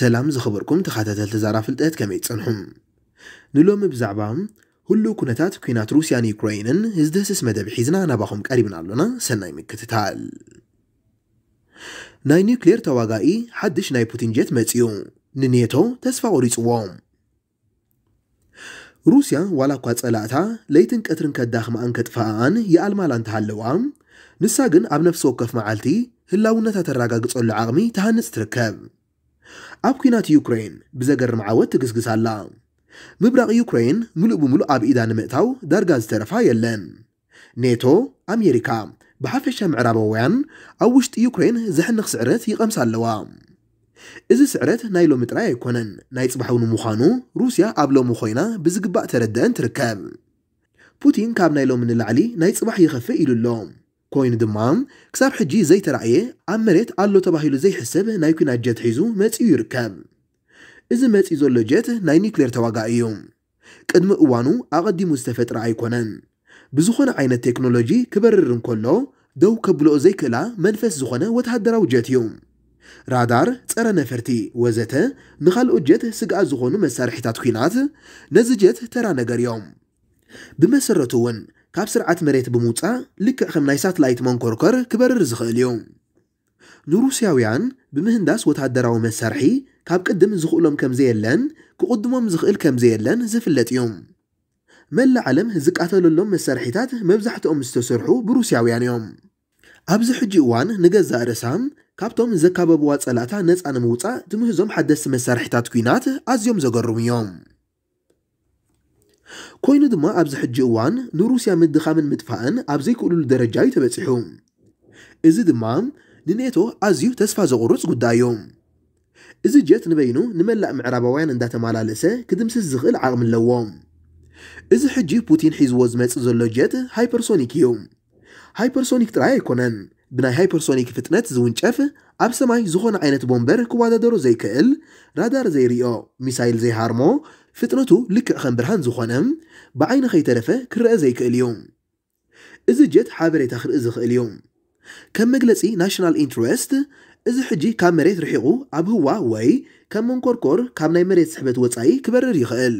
ሰላም ዝኸበርኩም ተኸታተልቲ ዛራ ፍልጠት ከመይ ይጸንሑም ንሎሚ ብዛዕባ ሁሉ ኩነታት ኩናት ሩስያን ዩክራይንን ዝደስስ መደብ ሒዝና ናባኹም ቀሪብና ኣሎና ሰናይ ምክትታል ናይ ኒውክሌር ተዋጋኢ ሓድሽ ናይ ፑቲን ጀት መጺኡ ንኔቶ ተስፋ ቆሪፅዎም ሩስያ ዋላ እኳ ጸላእታ ለይትን ቀትርን ከዳኽማኣን ከጥፋኣን የኣልማላ እንተሃለዋ ንሳ ግን ኣብ ነፍሲ ወከፍ መዓልቲ ህላውነት ተረጋግጸሉ ዓቕሚ ተሃንጽ ትርከብ ኣብ ኩናት ዩክሬን ብዘገርም ዓወት ትግስግስ ኣላ ምብራቕ ዩክሬን ምሉእ ብምሉእ ኣብ ኢዳ ንምእታው ዳርጋ ዝተረፋ የለን ኔቶ ኣሜሪካ ብሓፈሻ ምዕራባውያን ኣብ ውሽጢ ዩክሬን ዘሕንኽ ስዕረት ይቐምሳ ኣለዋ እዚ ስዕረት ናይ ሎሚ ጥራይ ኣይኮነን ናይ ፅባሕ እውን ምዃኑ ሩስያ ኣብ ሎሚ ኮይና ብዝግባእ ተረድአን ትርከብ ፑቲን ካብ ናይ ሎሚ ንላዕሊ ናይ ፅባሕ ይኸፍእ ኢሉ ኣሎ ኮይኑ ድማ ክሳብ ሕጂ ዘይተረእየ ኣብ መሬት ኣሎ ተባሂሉ ዘይሕሰብ ናይ ኩናት ጀት ሒዙ መጺኡ ይርከብ እዚ መጺኡ ዘሎ ጀት ናይ ኒውክሌር ተዋጋኢ እዩ ቅድሚ እዋኑ ኣቐዲሙ ዝተፈጥረ ኣይኮነን ብዝኾነ ዓይነት ቴክኖሎጂ ክበርር እንከሎ ደው ከብልኦ ዘይክእላ መንፈስ ዝኾነ ወተሃደራዊ ጀት እዩ ራዳር ፀረ ነፈርቲ ወዘተ ንኻልኦት ጀት ስግኣት ዝኾኑ መሳርሒታት ኩናት ነዚ ጀት ተራ ነገር እዮም ብመሰረቱ እውን ካብ ስርዓት መሬት ብምውፃእ ልክዕ ከም ናይ ሳትላይት መንኮርኮር ክበርር ዝኽእል እዩ ንሩስያውያን ብምህንዳስ ወታደራዊ መሳርሒ ካብ ቅድም ዝኽእሎም ከምዘየለን ክቕድሞም ዝኽእል ከምዘየለን ዝፍለጥ እዩ መላእ ዓለም ዝቃተለሎም መሳርሒታት መብዛሕትኦም ዝተሰርሑ ብሩስያውያን እዮም ኣብዚ ሕጂ እዋን ንገዛእ ርእሳም ካብቶም ዘካበብዋ ፀላእታ ነፃ ንምውፃእ ትምህዞም ሓደስቲ መሳርሒታት ኩናት ኣዝዮም ዘገርሙ እዮም كوين دما أبز حج أوان نروسيا من دخامن متفائن أبزي كل الدرجة يتبتحهم إذا دما نيتو أزيو تسفى زغروس قد يوم إذا جيت نبينو نملأ معرابة وين اندات مالالسة كدمس الزغل عغم اللوام إذا حجي بوتين حيز وزمات زلوجيت هايبرسونيك يوم هايبرسونيك ترى يكونن بنا هايبرسونيك فتنات زوين شاف أبسماي زخون عينة بومبر كوادا دارو زي كأل رادار زي ريو ميسايل زي هارمو ፍጥነቱ ልክዕ ከም ብርሃን ዝኾነ ብዓይኒ ከይተረፈ ክርአ ዘይክእል እዮም እዚ ጀት ሓበሬታ ክርኢ ዝኽእል እዮም ከም መግለፂ ናሽናል ኢንትረስት እዚ ሕጂ ካብ መሬት ርሒቑ ኣብ ህዋ ወይ ከም መንኮርኮር ካብ ናይ መሬት ስሕበት ወፃኢ ክበርር ይኽእል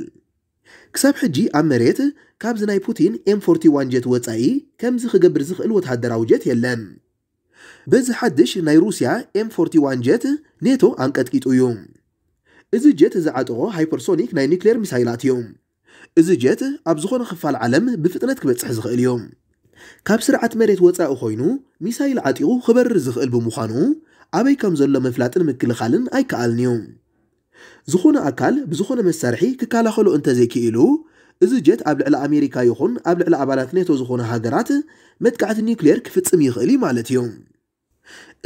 ክሳብ ሕጂ ኣብ መሬት ካብዚ ናይ ፑቲን ኤም41 ጀት ወፃኢ ከምዚ ክገብር ዝኽእል ወተሃደራዊ ጀት የለን በዚ ሓድሽ ናይ ሩስያ ኤም41 ጀት ኔቶ ኣንቀጥቂጡ እዩ እዚ ጀት ዝዓጥቆ ሃይፐርሶኒክ ናይ ኒክሌር ሚሳይላት እዮም እዚ ጀት ኣብ ዝኾነ ክፋል ዓለም ብፍጥነት ክበፅሕ ዝኽእል እዮም ካብ ስርዓት መሬት ወፃኢ ኮይኑ ሚሳይል ዓጢቑ ክበርር ዝኽእል ብምዃኑ ኣበይ ከም ዘሎ ምፍላጥን ምክልኻልን ኣይከኣልን እዩ ዝኾነ ኣካል ብዝኾነ መሳርሒ ክከላኸሉ እንተዘይክኢሉ እዚ ጀት ኣብ ልዕሊ ኣሜሪካ ይኹን ኣብ ልዕሊ ኣባላት ኔቶ ዝኾነ ሃገራት መጥቃዕቲ ኒውክሌር ክፍፅም ይኽእል ማለት እዩ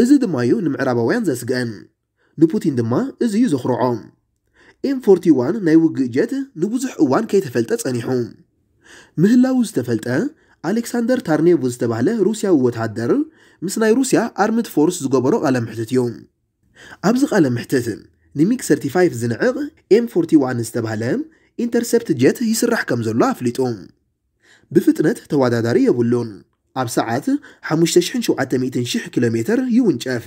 እዚ ድማዩ ንምዕራባውያን ዘስግአን ንፑቲን ድማ እዝዩ ዘኹርዖ ኤም 41 ናይ ውግእ ጀት ንብዙሕ እዋን ከይተፈልጠ ጸኒሑ ምህላው ዝተፈልጠ ኣሌክሳንደር ታርኔቭ ዝተባህለ ሩስያዊ ወተሃደር ምስ ናይ ሩስያ ኣርምድ ፎርስ ዝገበሮ ቃለ ምሕትት እዩ ኣብዚ ቃለ ምሕትት ንሚግ 35 ዝንዕቕ ኤም 41 ዝተባህለ ኢንተርሰፕት ጀት ይስራሕ ከም ዘሎ ኣፍሊጡ ብፍጥነት ተወዳዳሪ የብሉን ኣብ ሰዓት 5700 ኪሎ ሜትር ይውንጨፍ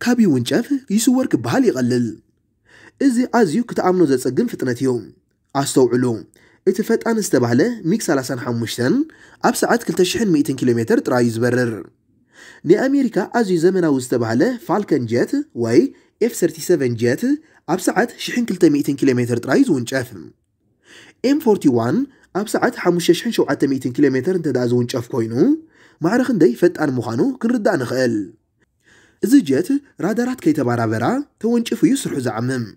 كابي ونشاف يسورك بهالي يقلل ازي أزيو كتعامنو زي تسجن فتنات يوم علو إتفات أنا استبهله ميك سالسان حموشتن أب ساعات كلتشحن مئتين كيلومتر ترى يزبرر ንኣሜሪካ ኣዝዩ زمنا ዝተባህለ فالكن ጀት واي ኤፍ37 ጀት ኣብ ሰዓት 1200 ኪሎ ሜትር ጥራይ ዝውንጨፍ ኤም41 ኣብ ሰዓት 5700 كيلومتر ሜትር እንተዳ كوينو معرخن ማዕረ فتان مخانو ምዃኑ ክንርዳእ خيل زجت رادارات تبارا برا كيتبارابرا تونچف يسرح زعمم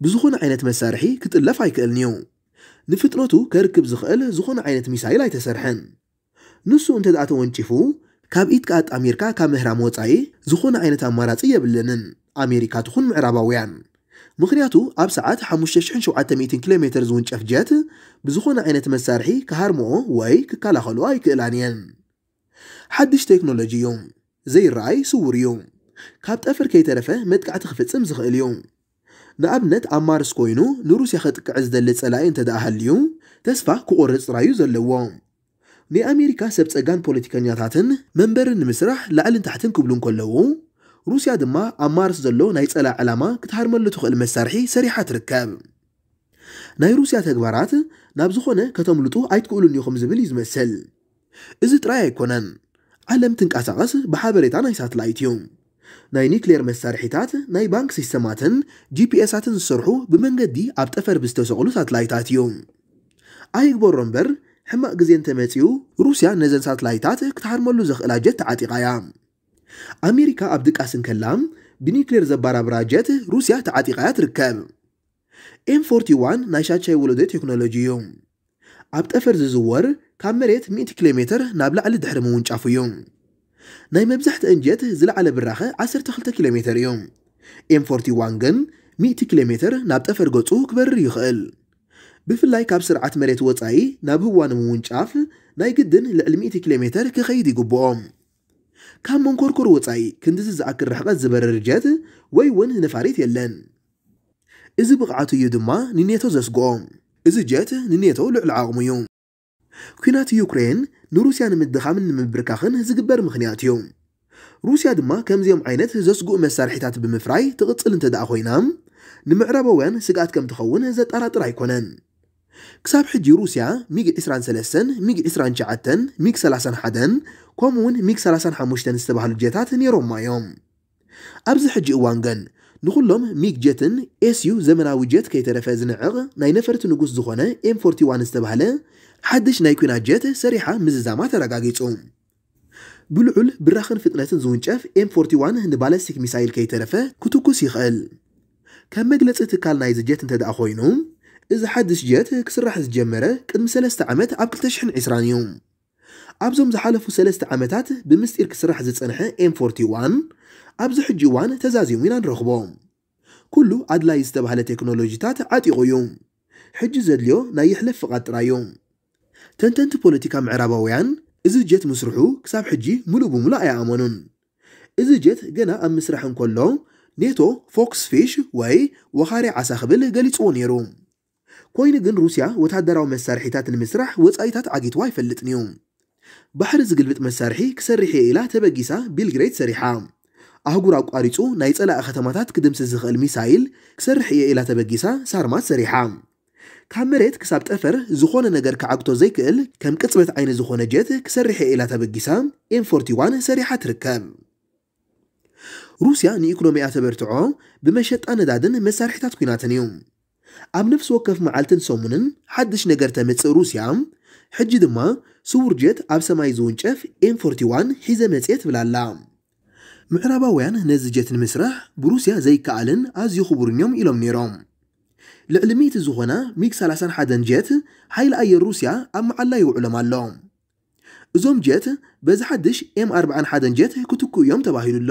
بزخون عينت مسارحي كتلف ايكلنيو نفطرتو كركب زخل زخون عينت ميسايل تسرحن نسو انت دعت فو كاب ايد كات امريكا كاب مهرام وصاي زخون عينت اماراتي يبلنن امريكا تخون معرباويان مخنياتو اب ساعات 5700 كيلومتر زون ጨፍጀት بزخون عينت مسارحي كهرمو وي ككالا خلو اي كلانيان حدش تكنولوجي ዘይረኣይ ስውር እዮም ካብ ጠፍር ከይተረፈ መጥቃዕቲ ክፍፅም ዝኽእል እዮም ንኣብነት ኣብ ማርስ ኮይኑ ንሩስያ ከጥቅዕ ዝደሊ ፀላኢ እንተደኣ ሃልዩ ተስፋ ክቆርፅ ጥራዩ ዘለዎ ናይ ኣሜሪካ ሰብ ፀጋን ፖለቲከኛታትን መንበርን ንምስራሕ ላዕልን ታሕትን ክብሉ እንከለዉ ሩስያ ድማ ኣብ ማርስ ዘሎ ናይ ፀላእ ዕላማ ክትሃርመሉ ትኽእል መሳርሒ ሰሪሓ ትርከብ ናይ ሩስያ ተግባራት ናብ ዝኾነ ከተምልጡ ኣይትክእሉን እዩ ከም ዝብል እዩ ዝመስል እዚ ጥራይ ኣይኮነን ዓለም ትንቀሳቐስ ብሓበሬታ ናይ ሳትላይት እዩ ናይ ኒክሌር መሳርሒታት ናይ ባንክ ሲስተማትን ጂፒኤሳትን ዝሰርሑ ብመንገዲ ኣብ ጠፈር ብዝተሰቕሉ ሳትላይታት እዩ ኣይግበሮ እምበር ሕማቅ ግዜ እንተመጺኡ ሩስያ ነዘን ሳትላይታት ክትሃርመሉ ዘኽእላ ጀት ተዓጢቓ እያ ኣሜሪካ ኣብ ድቃስን ከላ ብኒክሌር ዘባራብራ ጀት ሩስያ ተዓጢቓ እያ ትርከብ ኤም41 ናይ ሻቻይ ወለዶ ቴክኖሎጂ እዩ عبت افرز زوار كان مريت 100 كيلومتر نابلع لدحر مونشافو يوم ناي مبزحت انجيت زل على براخة عسر تخلت كيلومتر يوم M41 غن 100 كيلومتر نابت افرغو تسوك بر يخيل بفلاي كابسر عت مريت وطعي نابهوان مونشاف ناي قدن لقل 100 كيلومتر كخيدي قبوهم كان منكوركور وطعي كندز زعاك الرحقة زبر رجات ويون نفاريت يلن إذا بقعتو يدما نينيتو زسقوهم ازجاته نيتو لعلاغم يوم كينات يوكرين نروسيا نمدخام نمبركاخن زقبر مخنيات يوم روسيا دما كمزيوم عينت زسقو مسارحتات بمفراي تغطل انت داخوينام نمعرابا وين سقات كم تخون زت ارات رايكونن كساب حجي روسيا ميق اسران سلسن ميق اسران شعتن ميق سلاسن حدن كومون ميق سلاسن حموشتن استبهال الجيتات نيروم ما يوم ابز حجي اوانقن نقولهم ميك جتن اسيو زمناوي جت كي ترفز نعق ناي نفرت نقص زخنة ام 41 استبهلا حدش ناي كنا جت سريحة مز زمات رجعيتهم بلعل براخن فتنة زون شاف ام 41 هند بالستيك ميسايل كي ترفه كتوكو سيخل كم مجلس اتكال ناي زجت انت اخوينهم اذا حدش جت كسر راح تجمره قد مسلا استعمت عبكل تشحن عسرانيوم أبزوم زحالفو سلسة عامتات بمستير كسرح زيت ام 41 ابزح جوان تزازي من الرغبوم كله ادلا يستبه لتكنولوجي تات عطي غيوم حج زدليو نايح لفقات رايوم تنتنت بوليتيكا معراباويان ازي جيت مسرحو كساب حجي ملو بملا اي امانون ازي جيت جنا ام مسرحن كلو نيتو فوكس فيش واي وخاري عساخبل غاليت ونيروم كوين جن روسيا وتهدراو مسارحيتات المسرح وصايتات عقيت واي فلتنيوم بحر زقلبت مسارحي كسرحي الى تبقيسا بيلغريت سريحام ኣህጉር ኣቋሪፁ ናይ ፀላእ ከተማታት ክድምስስ ዝኽእል ሚሳይል ክሰርሕ እየ ኢላ ተበጊሳ ሳርማት ሰሪሓ ካብ መሬት ክሳብ ጠፈር ዝኾነ ነገር ክዓግቶ ዘይክእል ከም ቅፅበት ዓይኒ ዝኾነ ጀት ክሰርሕ እየ ኢላ ተበጊሳ ኤም41 ሰሪሓ ትርከብ ሩስያ ንኢኮኖሚኣ ተበርትዖ ብመሸጣ ነዳድን መሳርሒታት ኩናትን እዩ ኣብ ነፍሲ ወከፍ መዓልትን ሰሙንን ሓድሽ ነገር ተመፅእ ሩስያ ሕጂ ድማ ስውር ጀት ኣብ ሰማይ ዝውንጨፍ ኤም41 ሒዘ መፅየ ትብላላ ምዕራባውያን ነዚ ጀት ንምስራሕ ብሩስያ ዘይከኣልን ኣዝዩ ክቡርን ኢሎም ነይሮም ልዕሊ 100 ዝኾነ ሚግ 31 ጀት ሓይሊ ኣየር ሩስያ ኣብ መዓላ ይውዕሎም ኣሎ እዞም ጀት በዚ ሓድሽ ኤም 41 ጀት ክትኩ እዮም ተባሂሉ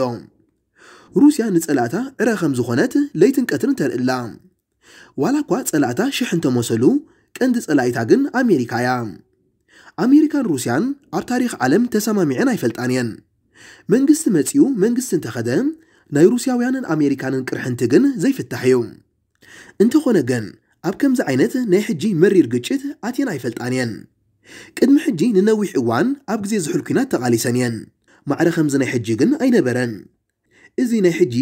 ሩስያ ንጸላእታ ዕረ ከም ዝኾነት ለይትን ቀትርን ተርእላ ዋላ እኳ ጸላእታ ሽሕ እንተመሰሉ ቀንዲ ጸላኢታ ግን ኣሜሪካ እያ ኣሜሪካን ሩስያን ኣብ ታሪክ ዓለም ተሰማሚዐን ኣይፈልጣን እየን መንግስቲ መጺኡ መንግስቲ እንተኸደ ናይ ሩስያውያንን ኣሜሪካንን ቅርሕንቲ ግን ዘይፍታሕ እዩ እንተኾነ ግን ኣብ ከምዚ ዓይነት ናይ ሕጂ መሪር ግጭት ኣትየን ኣይፈልጣን እየን ቅድሚ ሕጂ ንነዊሕ እዋን ኣብ ግዜ ዝሕል ኩናት ተቓሊሰን እየን ማዕረ ከምዚ ናይ ሕጂ ግን ኣይነበረን እዚ ናይ ሕጂ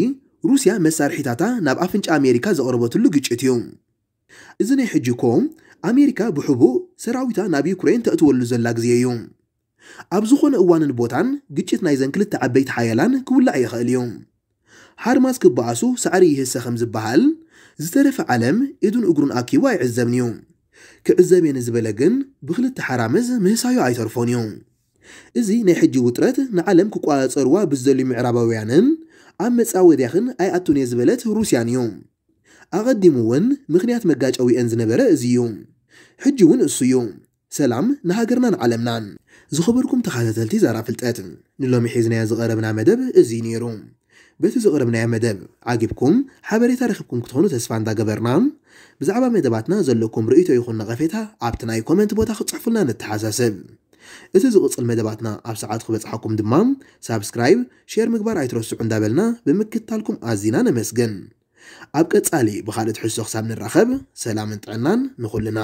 ሩስያ መሳርሒታታ ናብ ኣፍንጫ ኣሜሪካ ዘቕርበትሉ ግጭት እዩ እዚ ናይ ሕጂ ኮ ኣሜሪካ ብሕቡእ ሰራዊታ ናብ ዩክሬን ተእትወሉ ዘላ ግዜ እዩ ኣብ ዝኾነ እዋንን ቦታን ግጭት ናይዘን ክልተ ዓበይቲ ሓያላን ክውላዕ ይኽእል እዩ ሓርማዝ ክበኣሱ ሳዕሪ ይህሰ ከም ዝበሃል ዝተረፈ ዓለም ኢዱን እግሩን ኣኪቡ ኣይዕዘብን እዩ ክዕዘብ የነ ዝበለ ግን ብክልተ ሓራምዝ ምህሳዮ ኣይተርፎን እዩ እዚ ናይ ሕጂ ውጥረት ንዓለም ክቋፀርዋ ብዝደልዩ ምዕራባውያንን ኣብ መፃ ወድያኽን ኣይኣቱን እየ ዝበለት ሩስያን እዩ ኣቐዲሙ እውን ምክንያት መጋጨዊአን ዝነበረ እዚ እዩ ሕጂ እውን እሱ እዩ ሰላም ንሃገርናን ዓለምናን ዝኸበርኩም ተኸታተልቲ ዛራ ፍልጠት ንሎሚ ሒዝናዮ ዝቐረብና መደብ እዚ ነይሩ በቲ ዝቐረብናዮ መደብ ዓጊብኩም ሓበሬታ ረኽብኩም ክትኾኑ ተስፋ እንዳገበርና ብዛዕባ መደባትና ዘለኩም ርእቶ ይኹን ነቐፌታ ኣብቲ ናይ ኮመንት ቦታ ክጽሕፉልና ንተሓሳስብ እቲ ዝቕፅል መደባትና ኣብ ሰዓት ክበፅሓኩም ድማ ሳብስክራይብ ሼር ምግባር ኣይትረስዑ እንዳበልና ብምክታልኩም ኣዝና ነመስገን ኣብ ቀጻሊ ብኻልእ ትሕሶ ክሳብ ንራኸብ ሰላምን ጥዕናን ንኹልና